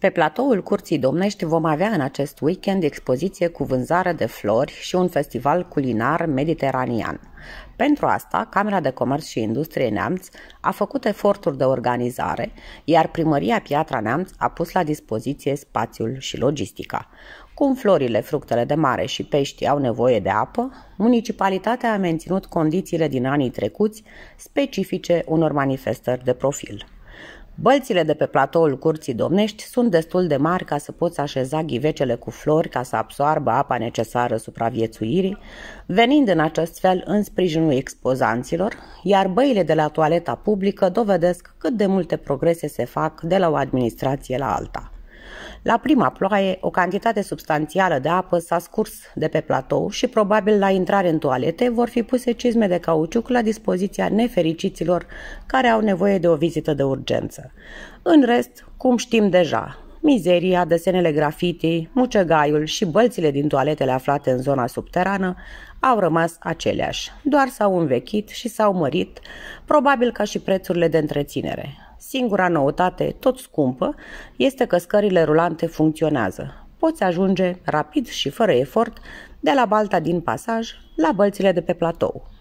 Pe platoul Curții Domnești vom avea în acest weekend expoziție cu vânzare de flori și un festival culinar mediteranian. Pentru asta, Camera de Comerț și Industrie Neamț a făcut eforturi de organizare, iar Primăria Piatra Neamț a pus la dispoziție spațiul și logistica. Cum florile, fructele de mare și pești au nevoie de apă, municipalitatea a menținut condițiile din anii trecuți specifice unor manifestări de profil. Bălțile de pe platoul curții domnești sunt destul de mari ca să poți așeza ghivecele cu flori ca să absoarbă apa necesară supraviețuirii, venind în acest fel în sprijinul expozanților, iar băile de la toaleta publică dovedesc cât de multe progrese se fac de la o administrație la alta. La prima ploaie, o cantitate substanțială de apă s-a scurs de pe platou și probabil la intrare în toalete vor fi puse cizme de cauciuc la dispoziția nefericiților care au nevoie de o vizită de urgență. În rest, cum știm deja, mizeria, desenele grafitii, mucegaiul și bălțile din toaletele aflate în zona subterană au rămas aceleași, doar s-au învechit și s-au mărit, probabil ca și prețurile de întreținere. Singura noutate, tot scumpă, este că scările rulante funcționează. Poți ajunge, rapid și fără efort, de la balta din pasaj la bălțile de pe platou.